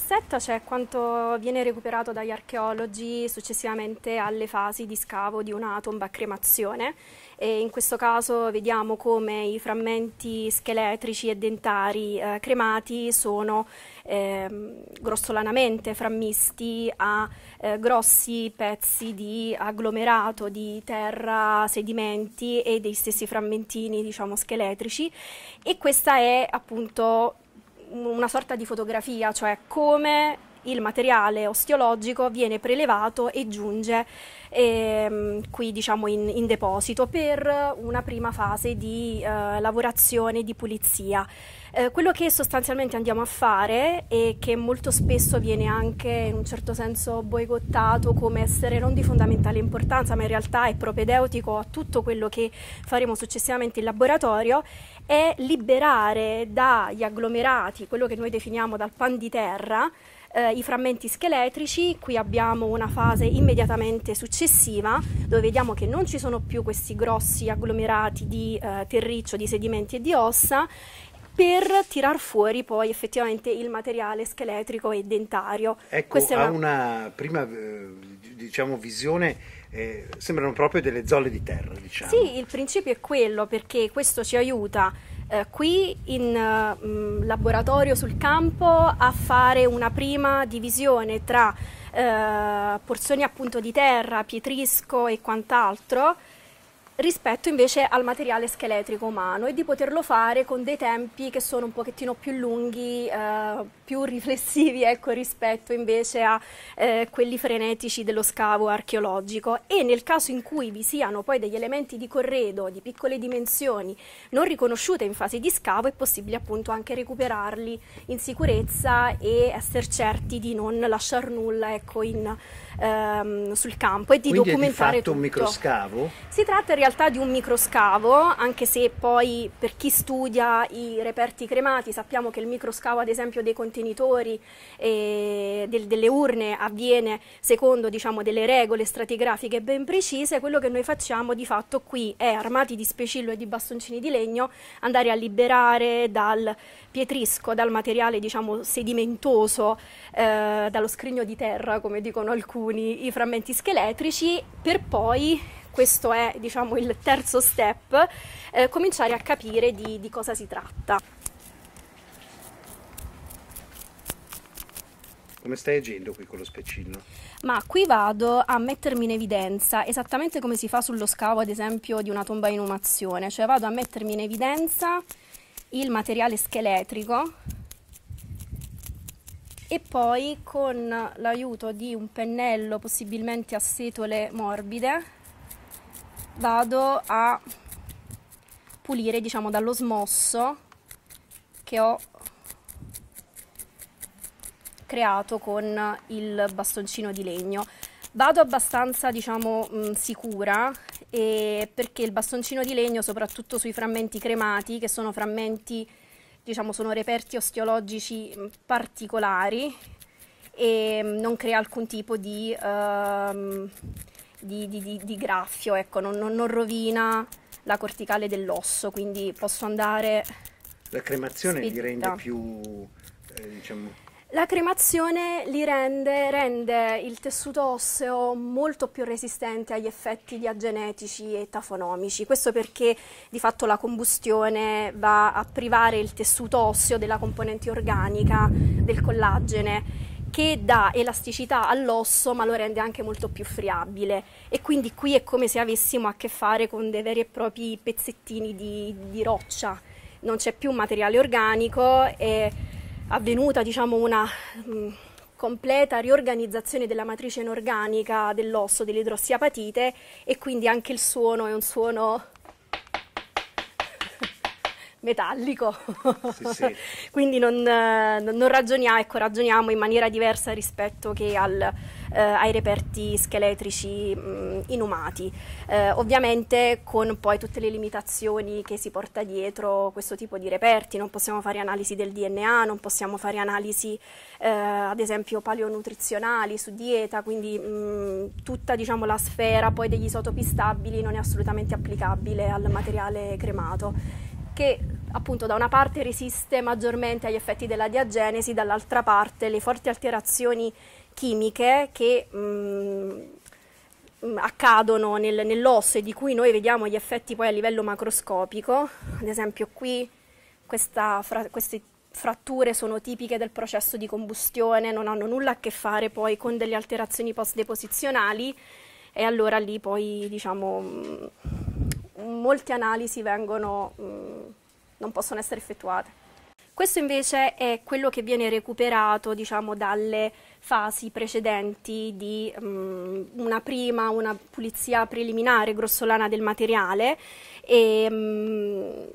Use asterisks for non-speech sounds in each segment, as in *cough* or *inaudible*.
cassetta c'è quanto viene recuperato dagli archeologi successivamente alle fasi di scavo di una tomba a cremazione e in questo caso vediamo come i frammenti scheletrici e dentari eh, cremati sono eh, grossolanamente frammisti a eh, grossi pezzi di agglomerato di terra, sedimenti e dei stessi frammentini diciamo scheletrici e questa è appunto una sorta di fotografia, cioè come il materiale osteologico viene prelevato e giunge ehm, qui diciamo in, in, deposito per una prima fase di eh, lavorazione di pulizia. Eh, quello che sostanzialmente andiamo a fare e che molto spesso viene anche in un certo senso boicottato come essere non di fondamentale importanza ma in realtà è propedeutico a tutto quello che faremo successivamente in laboratorio è liberare dagli agglomerati, quello che noi definiamo dal pan di terra, eh, i frammenti scheletrici, qui abbiamo una fase immediatamente successiva dove vediamo che non ci sono più questi grossi agglomerati di eh, terriccio, di sedimenti e di ossa per tirar fuori poi effettivamente il materiale scheletrico e dentario. Ecco, Questa è una, una prima eh, diciamo, visione eh, sembrano proprio delle zolle di terra, diciamo. Sì, il principio è quello perché questo ci aiuta eh, qui in eh, laboratorio sul campo a fare una prima divisione tra eh, porzioni appunto di terra, pietrisco e quant'altro rispetto invece al materiale scheletrico umano e di poterlo fare con dei tempi che sono un pochettino più lunghi, eh, più riflessivi *laughs* ecco, rispetto invece a eh, quelli frenetici dello scavo archeologico e nel caso in cui vi siano poi degli elementi di corredo di piccole dimensioni non riconosciute in fase di scavo è possibile appunto anche recuperarli in sicurezza e essere certi di non lasciare nulla ecco, in, ehm, sul campo e di Quindi documentare è di fatto tutto. un microscavo? Si tratta in realtà realtà di un microscavo, anche se poi per chi studia i reperti cremati sappiamo che il microscavo ad esempio dei contenitori e eh, del, delle urne avviene secondo diciamo, delle regole stratigrafiche ben precise, quello che noi facciamo di fatto qui è armati di specillo e di bastoncini di legno andare a liberare dal pietrisco, dal materiale diciamo, sedimentoso, eh, dallo scrigno di terra come dicono alcuni, i frammenti scheletrici per poi questo è diciamo il terzo step, eh, cominciare a capire di, di cosa si tratta. Come stai agendo qui con lo speccino? Ma qui vado a mettermi in evidenza, esattamente come si fa sullo scavo ad esempio di una tomba in umazione, cioè vado a mettermi in evidenza il materiale scheletrico e poi con l'aiuto di un pennello possibilmente a setole morbide vado a pulire diciamo dallo smosso che ho creato con il bastoncino di legno vado abbastanza diciamo mh, mm, sicura eh, perché il bastoncino di legno soprattutto sui frammenti cremati che sono frammenti diciamo sono reperti osteologici mm, particolari e mm, non crea alcun tipo di ehm, di, di, di graffio, ecco, non, non, non rovina la corticale dell'osso, quindi posso andare... La cremazione spedita. li rende più, eh, diciamo... La cremazione li rende, rende il tessuto osseo molto più resistente agli effetti diagenetici e tafonomici. Questo perché di fatto la combustione va a privare il tessuto osseo della componente organica del collagene che dà elasticità all'osso ma lo rende anche molto più friabile e quindi qui è come se avessimo a che fare con dei veri e propri pezzettini di, di roccia, non c'è più materiale organico, è avvenuta diciamo una mh, mm, completa riorganizzazione della matrice inorganica dell'osso dell'idrossiapatite e quindi anche il suono è un suono metallico, sì, sì. *laughs* quindi eh, non, non, ragioniamo, ecco, ragioniamo in maniera diversa rispetto che al, eh, ai reperti scheletrici mh, mm, inumati, eh, ovviamente con poi tutte le limitazioni che si porta dietro questo tipo di reperti, non possiamo fare analisi del DNA, non possiamo fare analisi eh, ad esempio paleonutrizionali su dieta, quindi mh, mm, tutta diciamo, la sfera poi degli isotopi stabili non è assolutamente applicabile al materiale cremato che appunto da una parte resiste maggiormente agli effetti della diagenesi, dall'altra parte le forti alterazioni chimiche che mh, mm, mm, accadono nel, nell'osso e di cui noi vediamo gli effetti poi a livello macroscopico, ad esempio qui questa, fra, queste fratture sono tipiche del processo di combustione, non hanno nulla a che fare poi con delle alterazioni post-deposizionali e allora lì poi diciamo mm, molte analisi vengono, mh, mm, non possono essere effettuate. Questo invece è quello che viene recuperato diciamo, dalle fasi precedenti di um, una prima, una pulizia preliminare grossolana del materiale e, um,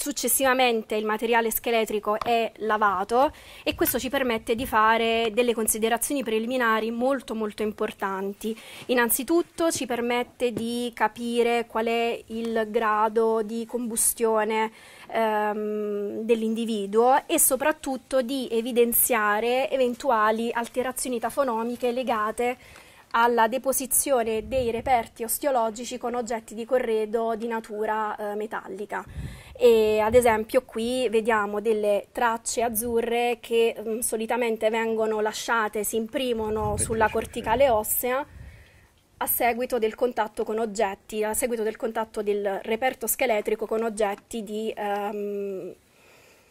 Successivamente il materiale scheletrico è lavato e questo ci permette di fare delle considerazioni preliminari molto molto importanti. Innanzitutto ci permette di capire qual è il grado di combustione ehm, dell'individuo e soprattutto di evidenziare eventuali alterazioni tafonomiche legate alla deposizione dei reperti osteologici con oggetti di corredo di natura eh, metallica. E ad esempio qui vediamo delle tracce azzurre che mh, mm, solitamente vengono lasciate, si imprimono sulla corticale ossea a seguito del contatto con oggetti, a seguito del contatto del reperto scheletrico con oggetti di ehm,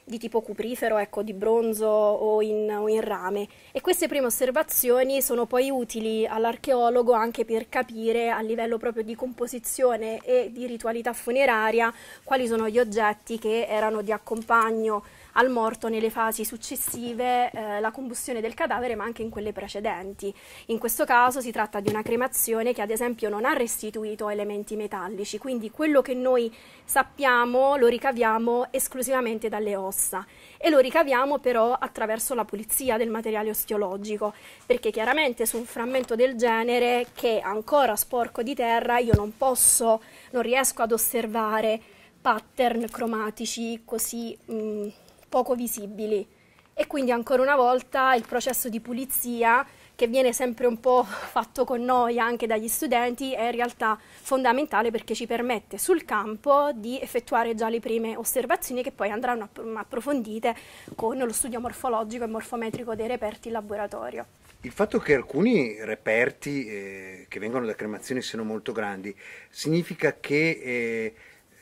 di tipo cuprifero, ecco, di bronzo o in, o in rame. E queste prime osservazioni sono poi utili all'archeologo anche per capire a livello proprio di composizione e di ritualità funeraria quali sono gli oggetti che erano di accompagno al morto nelle fasi successive eh, la combustione del cadavere ma anche in quelle precedenti. In questo caso si tratta di una cremazione che ad esempio non ha restituito elementi metallici, quindi quello che noi sappiamo lo ricaviamo esclusivamente dalle ossa e lo ricaviamo però attraverso la pulizia del materiale osteologico, perché chiaramente su un frammento del genere che è ancora sporco di terra io non posso, non riesco ad osservare pattern cromatici così mh, mm, poco visibili. E quindi ancora una volta il processo di pulizia, che viene sempre un po' *laughs* fatto con noi anche dagli studenti, è in realtà fondamentale perché ci permette sul campo di effettuare già le prime osservazioni che poi andranno approfondite con lo studio morfologico e morfometrico dei reperti in laboratorio. Il fatto che alcuni reperti eh, che vengono da cremazione siano molto grandi significa che eh,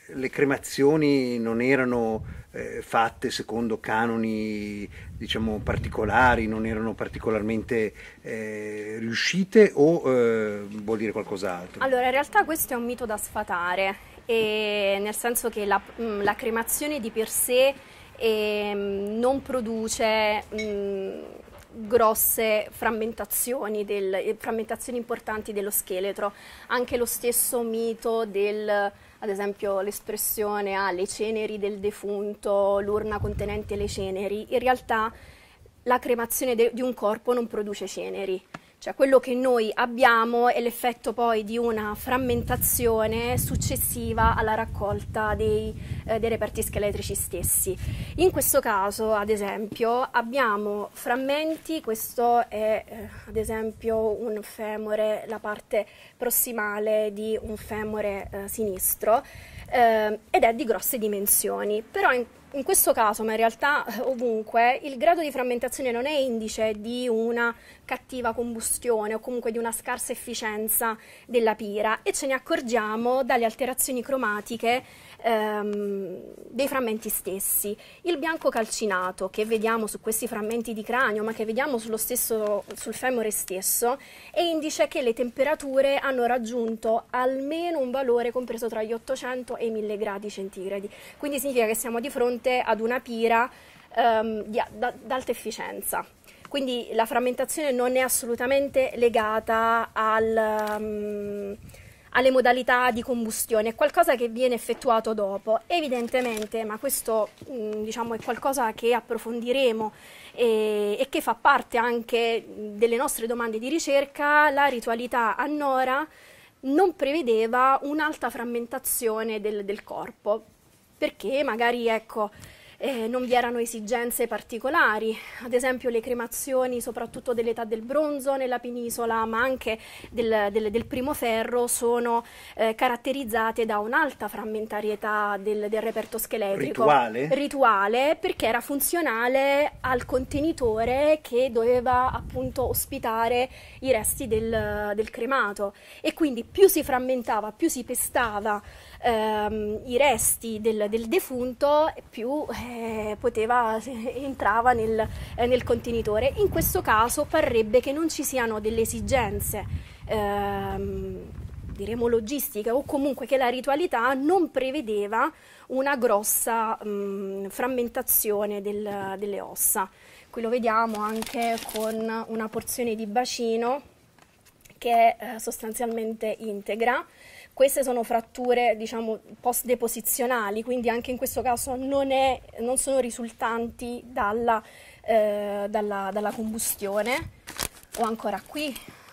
le cremazioni non erano eh, fatte secondo canoni diciamo, particolari, non erano particolarmente eh, riuscite o eh, vuol dire qualcos'altro? Allora, in realtà questo è un mito da sfatare, nel senso che la, mm, la, cremazione di per sé ehm, non produce... Mh, mm, grosse frammentazioni, del, eh, frammentazioni importanti dello scheletro, anche lo stesso mito del ad esempio l'espressione ah, le ceneri del defunto, l'urna contenente le ceneri, in realtà la cremazione di un corpo non produce ceneri, cioè quello che noi abbiamo è l'effetto poi di una frammentazione successiva alla raccolta dei, eh, dei reperti scheletrici stessi. In questo caso, ad esempio, abbiamo frammenti, questo è eh, ad esempio un femore, la parte prossimale di un femore eh, sinistro, eh, ed è di grosse dimensioni, però in, in questo caso, ma in realtà eh, ovunque, il grado di frammentazione non è indice di una cattiva combustione o comunque di una scarsa efficienza della pira e ce ne accorgiamo dalle alterazioni cromatiche ehm, dei frammenti stessi. Il bianco calcinato che vediamo su questi frammenti di cranio, ma che vediamo stesso, sul femore stesso, è indice che le temperature hanno raggiunto almeno un valore compreso tra gli 800 e i 1000 gradi centigradi. Quindi significa che siamo di fronte ad una pira ehm, di, da, d'alta efficienza. Quindi la frammentazione non è assolutamente legata al... Um, alle modalità di combustione, è qualcosa che viene effettuato dopo. Evidentemente, ma questo mh, mm, diciamo, è qualcosa che approfondiremo e, e, che fa parte anche mm, delle nostre domande di ricerca, la ritualità a Nora non prevedeva un'alta frammentazione del, del corpo, perché magari ecco, eh, non vi erano esigenze particolari, ad esempio le cremazioni soprattutto dell'età del bronzo nella penisola, ma anche del, del, del primo ferro, sono eh, caratterizzate da un'alta frammentarietà del, del, reperto scheletrico. Rituale? Rituale, perché era funzionale al contenitore che doveva appunto ospitare i resti del cremato e quindi più si frammentava, più si pestava, ehm, i resti del, del defunto più eh, poteva, entrava nel, eh, nel, contenitore. In questo caso parrebbe che non ci siano delle esigenze ehm, diremo logistica o comunque che la ritualità non prevedeva una grossa mh, mm, frammentazione del, delle ossa. Qui lo vediamo anche con una porzione di bacino che è eh, sostanzialmente integra. Queste sono fratture diciamo, post-deposizionali, quindi anche in questo caso non, è, non sono risultanti dalla, eh, dalla, dalla combustione. Ho ancora qui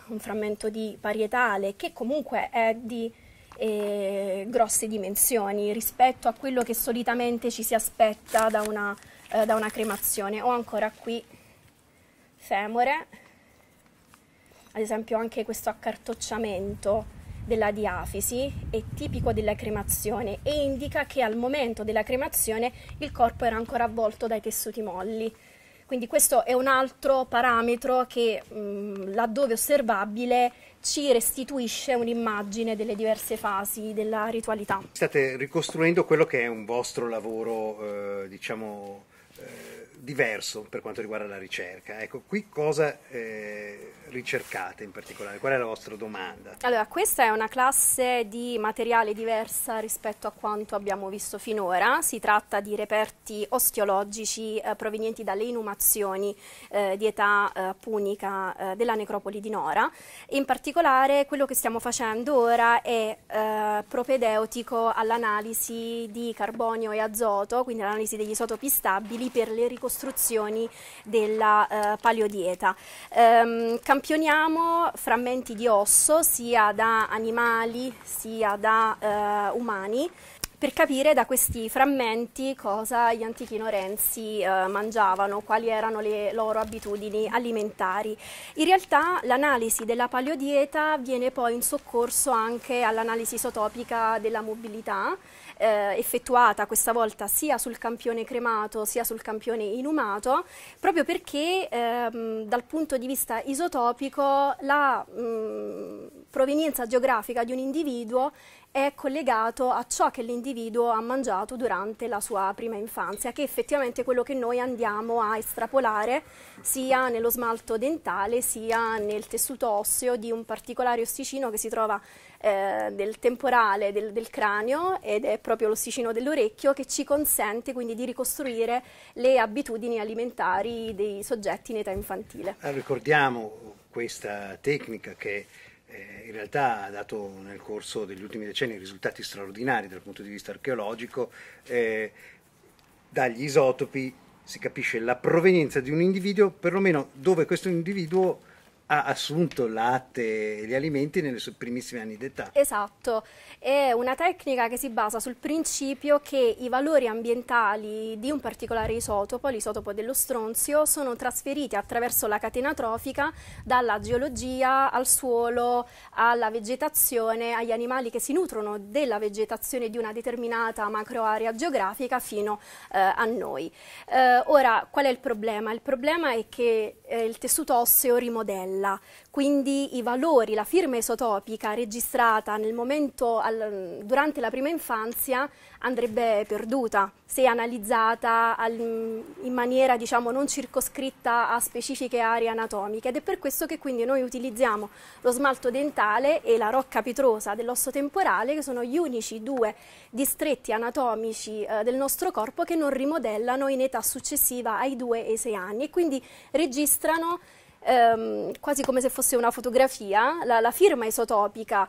un frammento di parietale che comunque è di eh, grosse dimensioni rispetto a quello che solitamente ci si aspetta da una, eh, da una cremazione. Ho ancora qui femore, ad esempio anche questo accartocciamento della diafisi è tipico della cremazione e indica che al momento della cremazione il corpo era ancora avvolto dai tessuti molli. Quindi questo è un altro parametro che mh, mm, laddove osservabile ci restituisce un'immagine delle diverse fasi della ritualità. State ricostruendo quello che è un vostro lavoro, eh, diciamo, eh diverso per quanto riguarda la ricerca. Ecco, qui cosa eh, ricercate in particolare? Qual è la vostra domanda? Allora, questa è una classe di materiale diversa rispetto a quanto abbiamo visto finora. Si tratta di reperti osteologici eh, provenienti dalle inumazioni eh, di età eh, punica eh, della necropoli di Nora. In particolare, quello che stiamo facendo ora è eh, propedeutico all'analisi di carbonio e azoto, quindi all'analisi degli isotopi stabili per le ricostruzioni ricostruzioni della eh, paleodieta. Ehm, campioniamo frammenti di osso sia da animali sia da eh, umani per capire da questi frammenti cosa gli antichi norenzi eh, mangiavano, quali erano le loro abitudini alimentari. In realtà l'analisi della paleodieta viene poi in soccorso anche all'analisi isotopica della mobilità eh, effettuata questa volta sia sul campione cremato sia sul campione inumato, proprio perché ehm, dal punto di vista isotopico la... Mh, mm, provenienza geografica di un individuo è collegato a ciò che l'individuo ha mangiato durante la sua prima infanzia, che è effettivamente quello che noi andiamo a estrapolare sia nello smalto dentale sia nel tessuto osseo di un particolare ossicino che si trova eh, nel temporale del, del, cranio ed è proprio l'ossicino dell'orecchio che ci consente quindi di ricostruire le abitudini alimentari dei soggetti in età infantile. Ah, ricordiamo questa tecnica che eh, in realtà ha dato nel corso degli ultimi decenni risultati straordinari dal punto di vista archeologico. Eh, dagli isotopi si capisce la provenienza di un individuo, perlomeno dove questo individuo ha assunto latte e gli alimenti nelle sue primissime anni d'età. Esatto, è una tecnica che si basa sul principio che i valori ambientali di un particolare isotopo, l'isotopo dello stronzio, sono trasferiti attraverso la catena trofica dalla geologia al suolo, alla vegetazione, agli animali che si nutrono della vegetazione di una determinata macroarea geografica fino eh, a noi. Eh, ora, qual è il problema? Il problema è che eh, il tessuto osseo rimodella bella, quindi i valori, la firma isotopica registrata nel momento, al, durante la prima infanzia andrebbe perduta se analizzata al, in maniera diciamo, non circoscritta a specifiche aree anatomiche ed è per questo che quindi noi utilizziamo lo smalto dentale e la rocca pitrosa dell'osso temporale che sono gli unici due distretti anatomici eh, del nostro corpo che non rimodellano in età successiva ai 2 e 6 anni e quindi registrano ehm, quasi come se fosse una fotografia, la, la firma isotopica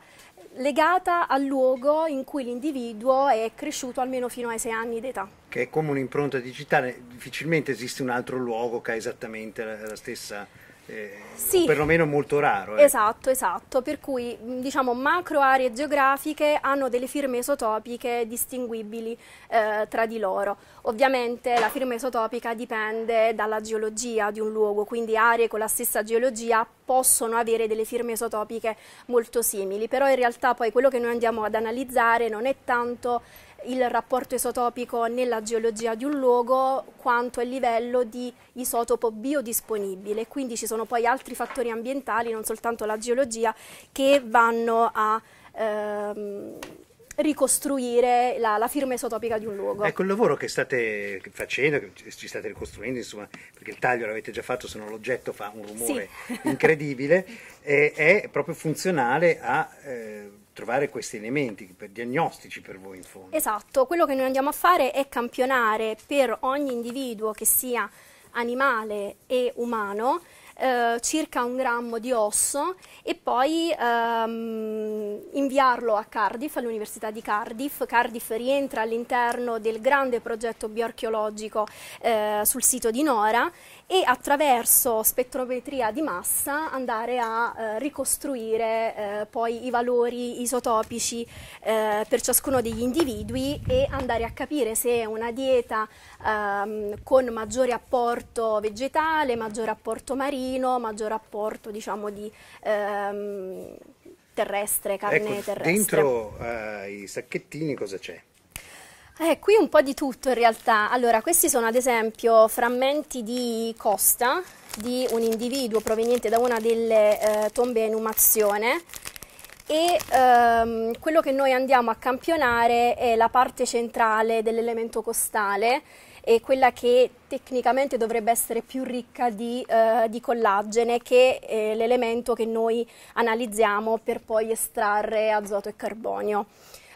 legata al luogo in cui l'individuo è cresciuto almeno fino ai sei anni d'età. Che è come un'impronta digitale, difficilmente esiste un altro luogo che ha esattamente la, la stessa eh, sì, perlomeno molto raro. Eh. Esatto, esatto, per cui diciamo macro aree geografiche hanno delle firme isotopiche distinguibili eh, tra di loro. Ovviamente la firma isotopica dipende dalla geologia di un luogo, quindi aree con la stessa geologia possono avere delle firme isotopiche molto simili, però in realtà poi quello che noi andiamo ad analizzare non è tanto il rapporto isotopico nella geologia di un luogo quanto il livello di isotopo biodisponibile. Quindi ci sono poi altri fattori ambientali, non soltanto la geologia, che vanno a ehm, ricostruire la, la, firma isotopica di un luogo. Ecco il lavoro che state facendo, che ci state ricostruendo, insomma, perché il taglio l'avete già fatto, se no l'oggetto fa un rumore sì. *laughs* incredibile, è, è proprio funzionale a... Eh, trovare questi elementi per diagnostici per voi in fondo. Esatto, quello che noi andiamo a fare è campionare per ogni individuo che sia animale e umano eh, circa un grammo di osso e poi ehm, inviarlo a Cardiff, all'Università di Cardiff. Cardiff rientra all'interno del grande progetto bioarcheologico eh, sul sito di Nora e attraverso spettrometria di massa andare a eh, ricostruire eh, poi i valori isotopici eh, per ciascuno degli individui e andare a capire se una dieta ehm, con maggiore apporto vegetale, maggiore apporto marino, maggiore apporto diciamo di ehm, terrestre, carne ecco, terrestre. Dentro eh, i sacchettini cosa c'è? Eh, qui un po' di tutto in realtà. Allora, questi sono ad esempio frammenti di costa di un individuo proveniente da una delle eh, tombe a inumazione e ehm, quello che noi andiamo a campionare è la parte centrale dell'elemento costale e quella che tecnicamente dovrebbe essere più ricca di, eh, di collagene che è l'elemento che noi analizziamo per poi estrarre azoto e carbonio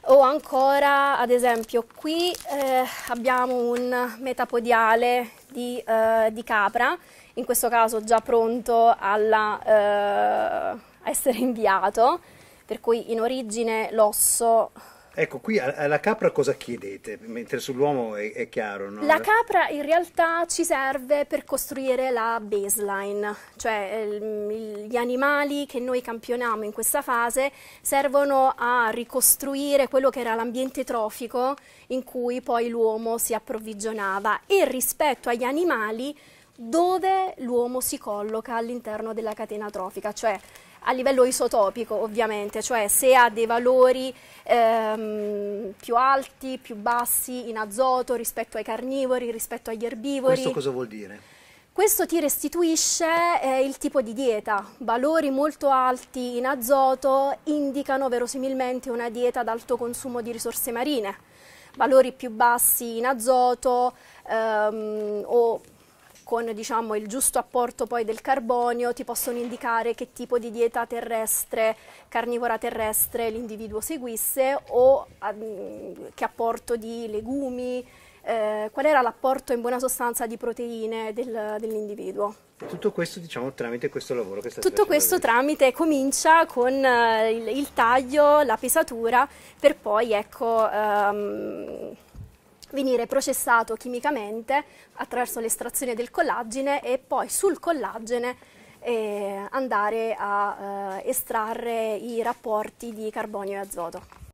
o ancora ad esempio qui eh, abbiamo un metapodiale di, eh, di, capra, in questo caso già pronto alla, eh, a essere inviato, per cui in origine l'osso Ecco, qui alla capra cosa chiedete? Mentre sull'uomo è, è, chiaro, no? La capra in realtà ci serve per costruire la baseline, cioè ehm, gli animali che noi campioniamo in questa fase servono a ricostruire quello che era l'ambiente trofico in cui poi l'uomo si approvvigionava e rispetto agli animali dove l'uomo si colloca all'interno della catena trofica, cioè a livello isotopico ovviamente, cioè se ha dei valori ehm, più alti, più bassi in azoto rispetto ai carnivori, rispetto agli erbivori. Questo cosa vuol dire? Questo ti restituisce eh, il tipo di dieta. Valori molto alti in azoto indicano verosimilmente una dieta ad alto consumo di risorse marine. Valori più bassi in azoto ehm, o con diciamo, il giusto apporto poi del carbonio ti possono indicare che tipo di dieta terrestre, carnivora terrestre l'individuo seguisse o um, che apporto di legumi, eh, qual era l'apporto in buona sostanza di proteine del, dell'individuo. Tutto questo diciamo tramite questo lavoro che state Tutto questo tramite comincia con eh, il, il, taglio, la pesatura per poi ecco, ehm, venire processato chimicamente attraverso l'estrazione del collagene e poi sul collagene eh, andare a eh, estrarre i rapporti di carbonio e azoto.